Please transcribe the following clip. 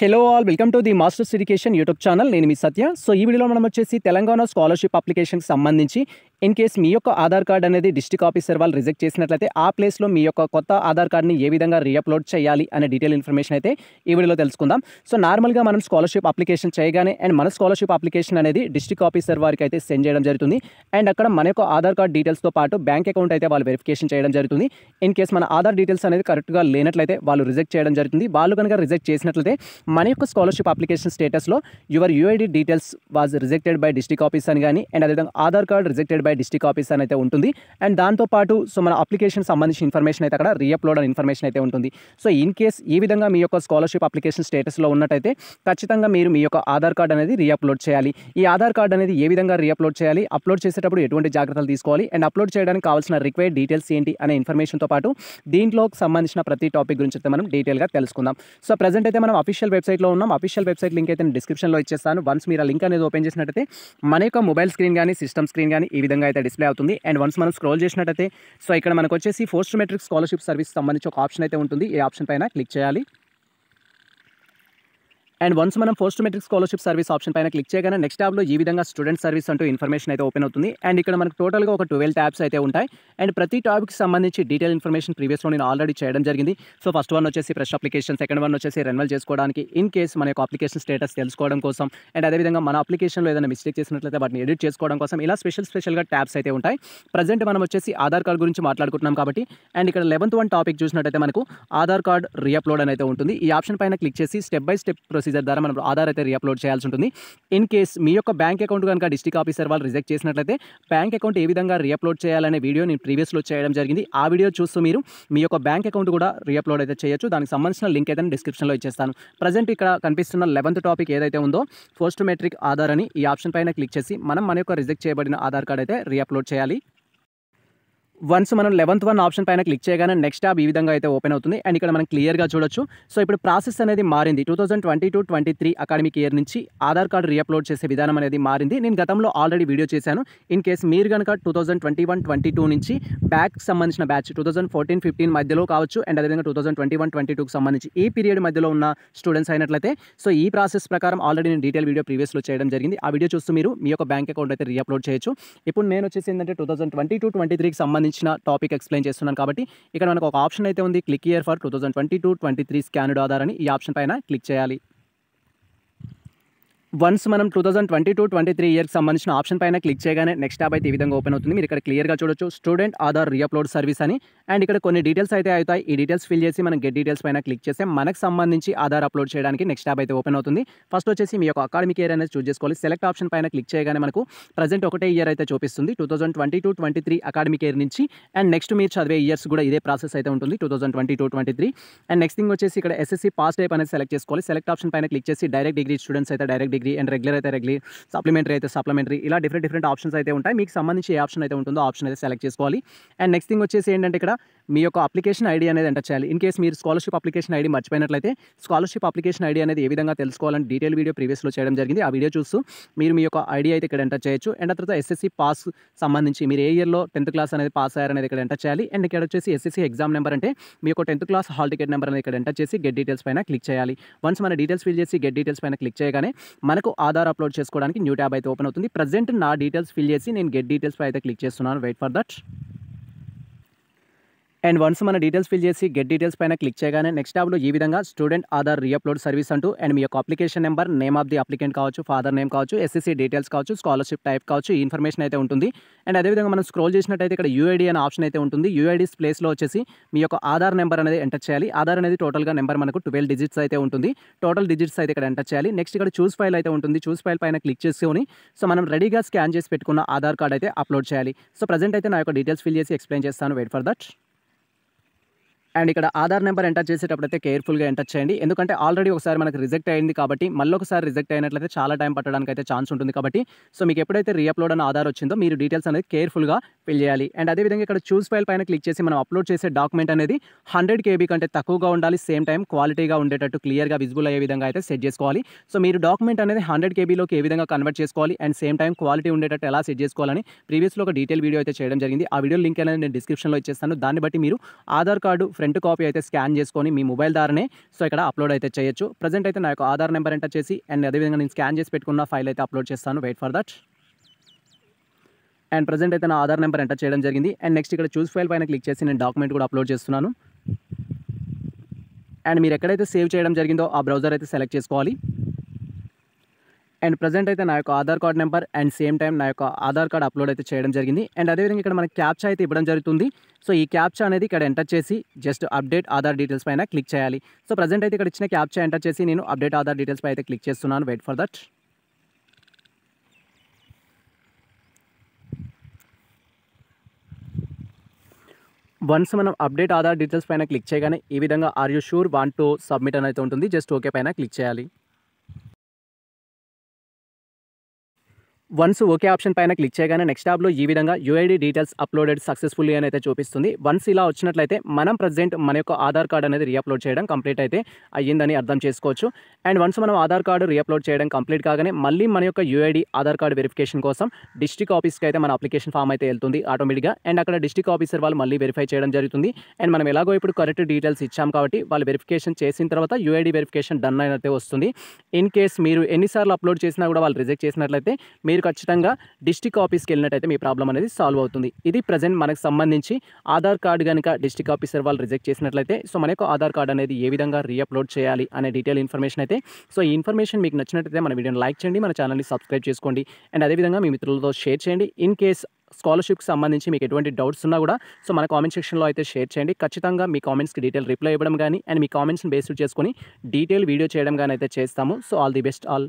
hello all welcome to the masters education YouTube channel నేను మీ సత్య so ఈ వీడియోలో మనం వచ్చేసి తెలంగాణ స్కాలర్షిప్ అప్లికేషన్కి సంబంధించి ఇన్ కేస్ మీ యొక్క ఆధార్ కార్డ్ అనేది డిస్టిక్ ఆఫీసర్ వాళ్ళు రిజెక్ట్ చేసినట్లయితే ఆ ప్లేస్లో మీ యొక్క కొత్త ఆధార్ కార్డ్ని ఏ విధంగా రీఅప్లోడ్ చేయాలి అనే డీటెయిల్ ఇన్ఫర్మేషన్ అయితే ఈ వీడియోలో తెలుసుకుందాం సో నార్మల్గా మనం స్కాలర్షిప్ అప్లికేషన్ చేయగానే అండ్ మన స్కాలర్షిప్ అప్లికేషన్ అనేది డిస్టిక్ ఆఫీసర్ వారికి అయితే సెండ్ చేయడం జరుగుతుంది అండ్ అక్కడ మన యొక్క ఆధార్ కార్డ్ డీటెయిల్స్తో పాటు బ్యాంక్ అకౌంట్ అయితే వాళ్ళు వెరిఫికేషన్ చేయడం జరుగుతుంది ఇన్ కేస్ మన ఆధార్ డీటెయిల్స్ అనేది కరెక్ట్గా లేనట్లయితే వాళ్ళు రిజెక్ట్ చేయడం జరుగుతుంది వాళ్ళు కనుక రిజెక్ట్ చేసినట్లయితే మన యొక్క స్కాలర్షిప్ అప్లికేషన్ స్టేటస్లో your UID details was rejected by district office అని కానీ అండ్ అదేవిధంగా Aadhaar card rejected by district office అని అయితే ఉంటుంది అండ్ దాంతోపాటు సో మన అప్లికేషన్ సంబంధించిన ఇన్ఫర్మేషన్ అయితే అక్కడ రీఅప్లోడ్ అని ఇన్ఫర్మేషన్ అయితే ఉంటుంది సో ఇన్ కేస్ ఈ విధంగా మీ యొక్క స్కాలర్షిప్ అప్లికేషన్ స్టేటస్లో ఉన్నట్టయితే ఖచ్చితంగా మీరు మీ యొక్క ఆధార్ కార్డ్ అనేది రీఅప్లోడ్ చేయాలి ఈ ఆధార్ కార్డ్ అనేది ఏ విధంగా రీఅప్లోడ్ చేయాలి అప్లోడ్ చేసేటప్పుడు ఎటువంటి జాగ్రత్తలు తీసుకోవాలి అండ్ అప్లోడ్ చేయడానికి కావాల్సిన రిక్వైర్డ్ డీటెయిల్స్ ఏంటి అనే ఇన్ఫర్మేషన్తో పాటు దీంట్లో సంబంధించిన ప్రతి టాపిక్ గురించి అయితే మనం డీటెయిల్గా తెలుసుకుందాం సో ప్రజెంట్ అయితే మనం అఫీషియల్ అఫీషియల్ వెబ్సైట్లో ఉన్నాం అఫీషియల్ వెబ్సైట్ లింక్ అయితే డిస్క్రిప్షన్లో ఇచ్చేస్తాను వన్స్ మీరు ఆ లింక్ అనేది ఓపెన్ చేసినట్టయితే మన యొక్క మొబైల్ స్క్రీన్ కానీ సిస్టమ్ స్క్రీన్ కానీ ఈ విధంగా అయితే డిస్ప్లే అవుతుంది అండ్ వన్స్ మనం స్క్రోల్ చేసినట్టయితే సో ఇక్కడ మనకు వచ్చేసి పోస్ట్ మెట్రిక్ స్కాలర్షిప్ సర్వీస్ సంబంధించి ఒక ఆప్షన్ అయితే ఉంటుంది ఈ ఆప్షన్ పైన క్లిక్ చేయాలి అండ్ వన్స్ మనం post matric scholarship service option పైన క్లిక్ చేయగానే నెక్స్ట్ ట్యాబ్లో ఈ విధంగా స్టూడెంట్ సర్వీస్ అంటూ ఇన్ఫర్మేషన్ అయితే ఓపెన్ అవుతుంది అండ్ ఇక్కడ మనకు టోటల్గా ఒక ట్వెల్వ్ ట్యాబ్స్ అయితే ఉంటాయి అండ్ ప్రతి టాపిక్కి సంబంధించి డీటెయిల్ ఇన్ఫర్మేషన్ ప్రీవియస్లో నేను ఆల్రెడీ చేయడం జరిగింది సో ఫస్ట్ వన్ వచ్చేసి ఫ్రెష్ అప్లికేషన్ సెకండ్ వన్ వచ్చేసి రెన్వల్ చేసుకోవడానికి ఇన్ కేస్ మన యొక్క అప్లికేషన్ స్టేటస్ తెలుసుకోవడం కోసం అండ్ అదేవిధంగా మన అప్లికేషన్లో ఏదైనా మిస్టేక్ చేసినట్లయితే వాటిని ఎడిట్ చేసుకోవడం కోసం ఇలా స్పెషల్ స్పెషల్గా ట్యాబ్స్ అయితే ఉంటాయి ప్రజెంట్ మనం వచ్చేసి ఆధార్ కార్డ్ గురించి మాట్లాడుకుంటున్నాం కాబట్టి అండ్ ఇక్కడ లెవెన్త్ వన్ టాపిక్ చూసినట్టయితే మనకు ఆధార్ కార్డ్ రీఅప్లోడ్ అని అయితే ఉంటుంది ఈ ఆప్షన్ పైన క్లిక్ చేసి step by step procedure procedure ద్వారా మనం ఆధార్ అయితే రీఅప్లోడ్ చేయాల్సి ఉంటుంది ఇన్ కేస్ మీ యొక్క బ్యాంక్ అకౌంట్ కనుక డిస్టిక్ ఆఫీసర్ వాళ్ళు రిజెక్ట్ చేసినట్లయితే బ్యాంక్ అకౌంట్ ఏ విధంగా రీఅప్లోడ్ చేయాలనే వీడియో నేను ప్రీవియస్లో చేయడం జరిగింది ఆ వీడియో చూస్తూ మీరు మీ యొక్క బ్యాంక్ అకౌంట్ కూడా రీఅప్లోడ్ అయితే చేయొచ్చు దానికి సంబంధించిన లింక్ అయితే డిస్క్రిప్షన్లో ఇచ్చేస్తాను ప్రజెంట్ ఇక్కడ కనిపిస్తున్న లెవెంత్ టాపిక్ ఏదైతే ఉందో పోస్ట్ మెట్రిక్ ఆధార్ అని ఈ ఆప్షన్ పైన క్లిక్ చేసి మనం మన యొక్క రిజెక్ట్ చేయబడిన ఆధార్ కార్డ్ అయితే రీఅప్లోడ్ చేయాలి వన్స్ మనం లెవెన్త్ వన్ ఆప్షన్ పైన క్లిక్ చేయగానే నెక్స్ట్ ట్యాబ్ ఈ విధంగా అయితే ఓపెన్ అవుతుంది అండ్ ఇక్కడ మనం క్లియర్గా చూడొచ్చు సో ఇప్పుడు ప్రాసెస్ అనేది మారింది two thousand twenty two twenty three academic year నుంచి ఆధార్ కార్డు రీఅప్లోడ్ చేసే విధానం అనేది మారింది నేను గతంలో ఆల్రెడీ వీడియో చేశాను ఇన్ కేస్ మీరు కనుక two thousand twenty one twenty two నుంచి బ్యాక్ సంబంధించిన batch two thousand fourteen fifteen మధ్యలో కావచ్చు అండ్ అదేవిధంగా two thousand twenty one twenty టూకి సంబంధించి ఈ పీరియడ్ మధ్యలో ఉన్న స్టూడెంట్స్ అయినట్లయితే సో ఈ ప్రాసెస్ ప్రకారం ఆల్రెడీ నేను డీటెయిల్ వీడియో ప్రీవియస్లో చేయడం జరిగింది ఆ వీడియో చూస్తూ మీరు మీ యొక్క బ్యాంక్ అకౌంట్ అయితే రీఅప్లోడ్ చేయొచ్చు ఇప్పుడు నేను వచ్చేసి ఏంటంటే two thousand twenty two twenty త్రీకి సంబంధించి సంబంధించిన టాపిక్ ఎక్స్ప్లెయిన్ చేస్తున్నాను కాబట్టి ఇక్కడ మనకు ఒక ఆప్షన్ అయితే ఉంది click year for two thousand twenty two twenty three scanned ఆధారని ఈ ఆప్షన్ పైన క్లిక్ చేయాలి వన్స్ మనం two thousand twenty two twenty three ఇయర్కి సంబంధించిన ఆప్షన్ పైన క్లిక్ చేయగానే నెక్స్ట్ ట్యాబ్ అయితే ఈ విధంగా ఓపెన్ అవుతుంది మీరు ఇక్కడ క్లియర్గా చూడొచ్చు స్టూడెంట్ ఆధార్ రీఅప్లోడ్ సర్వీస్ అని అండ్ ఇక్కడ కొన్ని డీటెయిల్స్ అయితే అవుతాయి ఈ డీటెయిల్స్ ఫిల్ చేసి మనం గెట్ డీటెయిల్స్ పైన క్లిక్ చేస్తే మనకు సంబంధించి ఆధార్ అప్లోడ్ చేయడానికి నెక్స్ట్ ట్యాబ్ అయితే ఓపెన్ అవుతుంది ఫస్ట్ వచ్చేసి మీ యొక్క అకాడమిక్ ఇయర్ అనేది చూస్ చేసుకోవాలి సెలెక్ట్ ఆప్షన్ పైన క్లిక్ చేయగానే మనకు ప్రజెంట్ ఒకటే ఇయర్ అయితే చూపిస్తుంది two thousand twenty two twenty three academic year నుంచి అండ్ నెక్స్ట్ మీరు చదివే ఇయర్స్ కూడా ఇదే ప్రాసెస్ అయితే ఉంటుంది two thousand twenty two twenty three and next thing వచ్చేసి ఇక్కడ ఎస్ఎస్సీ పాస్ టైప్ అనేది సెలెక్ట్ చేసుకోవాలి సెలెక్ట్ ఆప్షన్ పైన క్లిక్ చేసి డైరెక్ట్ డిగ్రీ స్టూడెంట్స్ అయితే డైరెక్ట్ డిగ్రీ అండ్ రెగ్యులర్ అయితే రెగ్యులర్ సప్లిమెంటరీ అయితే సప్లిమెంటరీ ఇలా డిఫరెంట్ డిఫరెంట్ ఆప్షన్స్ అయితే ఉంటాయి మీకు సంబంధించి ఏ ఆప్షన్ అయితే ఉంటుందో ఆప్షన్ అయితే సెలెక్ట్ చేసుకోవాలి అండ్ నెక్స్ట్ థింగ్ వచ్చేసి ఏంటంటే ఇక్కడ మీ యొక్క అప్లికేషన్ ఐడి అనేది ఎంటర్ చేయాలి ఇన్ కేసు మీరు స్కాలర్షిప్ అప్లికేషన్ ఐడి మర్చిపోయినట్లయితే స్కాలర్షిప్ అప్లికేషన్ ఐడి అనేది ఏ విధంగా తెలుసుకోవాలని డీటెయిల్ వీడియో ప్రీవియస్లో చేయడం జరిగింది ఆ వీడియో చూస్తూ మీరు మీ యొక్క ఐడి అయితే ఇక్కడ ఎంటర్ చేయొచ్చు అండ్ తర్వాత ఎస్ఎస్సి పాస్ సంబంధించి మీరు ఏ ఇయర్లో టెన్త్ క్లాస్ అనేది పాస్ అయ్యారనేది ఇక్కడ ఎంటర్ చేయాలి అండ్ ఇక్కడ వచ్చేసి ఎస్ఎస్సి ఎగ్జామ్ నెంబర్ అంటే మీ యొక్క tenth class hall ticket number అనేది ఇక్కడ ఎంటర్ చేసి గెట్ డీటెయిల్స్ పైన క్లిక్ చేయాలి వన్స్ మన డీటెయిల్స్ ఫిల్ చేసి గెట్ డీటెయిల్స్ పైన క్లిక్ చేయగానే మనకు ఆధార్ అప్లోడ్ చేసుకోవడానికి న్యూ ట్యాబ్ అయితే ఓపెన్ అవుతుంది ప్రజెంట్ నా డీటెయిల్స్ ఫిల్ చేసి నేను గెట్ డీటెయిల్స్ పై అయితే క్లిక్ చేస్తున్నాను wait for that and once మన డీటెయిల్స్ ఫిల్ చేసి గెట్ డీటెయిల్స్ పైన క్లిక్ చేయగానే నెక్స్ట్ ట్యాబ్లో ఈ విధంగా స్టూడెంట్ ఆధార్ రీఅప్లోడ్ సర్వీస్ అంటూ అండ్ మీ యొక్క application number name of the applicant కావచ్చు ఫాదర్ నేమ్ కావచ్చు ఎస్ఎస్సీ డీటెయిల్స్ కావచ్చు స్కాలర్షిప్ టైప్ కావచ్చు ఈ ఇన్ఫర్మేషన్ అయితే ఉంటుంది అండ్ అదేవిధంగా మనం స్క్రోల్ చేసినట్టయితే ఇక్కడ యూఐడి అనే ఆప్షన్ అయితే ఉంటుంది యూఐడీస్ ప్లేస్లో వచ్చేసి మీ యొక్క ఆధార్ నెంబర్ అనేది ఎంటర్ చేయాలి ఆధార్ అనేది టోటల్గా నెంబర్ మనకు ట్వెల్వ్ డిజిట్స్ అయితే ఉంటుంది టోటల్ డిజిట్స్ అయితే ఇక్కడ ఎంటర్ చేయాలి నెక్స్ట్ ఇక్కడ చూస్ ఫైల్ అయితే ఉంటుంది చూస్ ఫైల్ పైన క్లిక్ చేసుకొని సో మనం రెడీగా స్కాన్ చేసి పెట్టుకున్న ఆధార్ కార్డ్ అయితే అప్లోడ్ చేయాలి సో ప్రజెంట్ అయితే నా యొక్క డీటెయిల్స్ ఫిల్ చేసి ఎక్స్ప్లెయిన్ చేస్తాను వెయిట్ ఫర్ దట్ అండ్ ఇక్కడ ఆధార్ నెంబర్ ఎంటర్ చేసేటప్పుడు అయితే కేర్ఫుల్గా ఎంటర్ చేయండి ఎందుకంటే ఆల్రెడీ ఒకసారి మనకు రిజెక్ట్ అయింది కాబట్టి మళ్ళీ ఒకసారి రిజెక్ట్ అయినట్లయితే చాలా టైం పట్టడానికి అయితే ఛాన్స్ ఉంటుంది కాబట్టి సో మీకు ఎప్పుడైతే రీఅప్లోడ్ అని ఆధార్ వచ్చిందో మీరు డీటెయిల్స్ అనేది కేర్ఫుల్గా ఫిల్ చేయాలి అండ్ అదేవిధంగా ఇక్కడ చూస్ ఫైల్ పైన క్లిక్ చేసి మనం అప్లోడ్ చేసే డాక్యుమెంట్ అనేది హండ్రెడ్ కేబీ కంటే తక్కువగా ఉండాలి సేమ్ టైం క్వాలిటీగా ఉండేటట్టు క్లియర్గా విజిబుల్ అయ్యే విధంగా అయితే సెట్ చేసుకోవాలి సో మీరు డాక్యుమెంట్ అనేది హండ్రెడ్ కేబీలోకి ఏ విధంగా కన్వర్ట్ చేసుకోవాలి అండ్ సేమ్ టైం క్వాలిటీ ఉండేటట్టు ఎలా సెట్ చేసుకోవాలని ప్రీవియస్లో ఒక డీటెయిల్ వీడియో అయితే చేయడం జరిగింది ఆ వీడియో లింక్ అనేది నేను డిస్క్రిప్షన్లో ఇచ్చేస్తాను దాన్ని బట్టి మీరు ఆధార్ కార్డు ఫ్రంట్ కాపీ అయితే స్కాన్ చేసుకొని మీ మొబైల్ ద్వారానే సో ఇక్కడ అప్లోడ్ అయితే చేయొచ్చు ప్రజెంట్ అయితే నా యొక్క ఆధార్ నెంబర్ ఎంటర్ చేసి అండ్ అదేవిధంగా నేను స్కాన్ చేసి పెట్టుకున్న ఫైల్ అయితే అప్లోడ్ చేస్తాను wait for that and present అయితే నా ఆధార్ నెంబర్ ఎంటర్ చేయడం జరిగింది అండ్ నెక్స్ట్ ఇక్కడ చూస్ ఫైల్ పైన క్లిక్ చేసి నేను డాక్యుమెంట్ కూడా అప్లోడ్ చేస్తున్నాను అండ్ మీరు ఎక్కడైతే సేవ్ చేయడం జరిగిందో ఆ బ్రౌజర్ అయితే సెలెక్ట్ చేసుకోవాలి అండ్ ప్రజెంట్ అయితే నా యొక్క Aadhaar card number and same time నా యొక్క ఆధార్ కార్డ్ అప్లోడ్ అయితే చేయడం జరిగింది అండ్ అదేవిధంగా ఇక్కడ మనకి క్యాప్చా అయితే ఇవ్వడం జరుగుతుంది సో ఈ క్యాప్చా అనేది ఇక్కడ ఎంటర్ చేసి జస్ట్ అప్డేట్ ఆధార్ డీటెయిల్స్ పైన క్లిక్ చేయాలి సో ప్రజెంట్ అయితే ఇక్కడ ఇచ్చిన క్యాప్చా ఎంటర్ చేసి నేను అప్డేట్ ఆధార్ డీటెయిల్స్ పై అయితే క్లిక్ చేస్తున్నాను వెయిట్ ఫర్ దట్ వన్స్ మనం అప్డేట్ ఆధార్ డీటెయిల్స్ పైన క్లిక్ చేయగానే ఈ విధంగా are you sure want to submit అని అయితే ఉంటుంది జస్ట్ ఓకే పైన క్లిక్ చేయాలి వన్స్ ఓకే ఆప్షన్ పైన క్లిక్ చేయగానే నెక్స్ట్ ట్యాబ్లో ఈ విధంగా యూఐడి డీటెయిల్స్ అప్లోడెడ్ సక్సెస్ఫుల్లీ అని అయితే చూపిస్తుంది వన్స్ ఇలా వచ్చినట్లయితే మనం ప్రజెంట్ మన యొక్క ఆధార్ కార్డ్ అనేది రీఅప్లోడ్ చేయడం కంప్లీట్ అయితే అయ్యిందని అర్థం చేసుకోవచ్చు అండ్ వన్స్ మనం ఆధార్ కార్డు రీఅప్లోడ్ చేయడం కంప్లీట్ కాగానే మళ్ళీ మన యొక్క యూఐడి ఆధార్ కార్డు వెరిఫికేషన్ కోసం డిస్టిక్ ఆఫీస్కి అయితే మన అప్లికేషన్ ఫామ్ అయితే వెళ్తుంది ఆటోమేటిక్గా అండ్ అక్కడ డిస్టిక్ ఆఫీసర్ వాళ్ళు మళ్ళీ వెరిఫై చేయడం జరుగుతుంది అండ్ మనం ఎలాగో ఇప్పుడు కరెక్ట్ డీటెయిల్స్ ఇచ్చాం కాబట్టి వాళ్ళు వెరిఫికేషన్ చేసిన తర్వాత యూఐడి వెరిఫికేషన్ డన్ అయినట్టే వస్తుంది ఇన్ కేస్ మీరు ఎన్నిసార్లు అప్లోడ్ చేసినా కూడా వాళ్ళు రిజెక్ట్ చేసినట్లయితే మీరు మీరు ఖచ్చితంగా డిస్టిక్ ఆఫీస్కి వెళ్ళినట్టయితే మీ ప్రాబ్లం అనేది సాల్వ్ అవుతుంది ఇది ప్రజెంట్ మనకు సంబంధించి ఆధార్ కార్డు కనుక డిస్టిక్ ఆఫీసర్ వాళ్ళు రిజెక్ట్ చేసినట్లయితే సో మనకు ఆధార్ కార్డు అనేది ఏ విధంగా రీఅప్లోడ్ చేయాలి అనే డీటెయిల్ ఇన్ఫర్మేషన్ అయితే సో ఈ ఇన్ఫర్మేషన్ మీకు నచ్చినట్లయితే మన వీడియోని లైక్ చేయండి మన ఛానల్ని సబ్స్క్రైబ్ చేసుకోండి అండ్ అదేవిధంగా మీ మిత్రులతో షేర్ చేయండి ఇన్ కేస్ స్కాలర్షిప్కి సంబంధించి మీకు ఎటువంటి డౌట్స్ ఉన్నా కూడా సో మన కామెంట్ సెక్షన్లో అయితే షేర్ చేయండి ఖచ్చితంగా మీ కామెంట్స్కి డీటెయిల్ రిప్లై ఇవ్వడం కానీ అండ్ మీ కామెంట్స్ని బేస్డ్ చేసుకొని డీటెయిల్ వీడియో చేయడం కానీ అయితే చేస్తాము so all the best all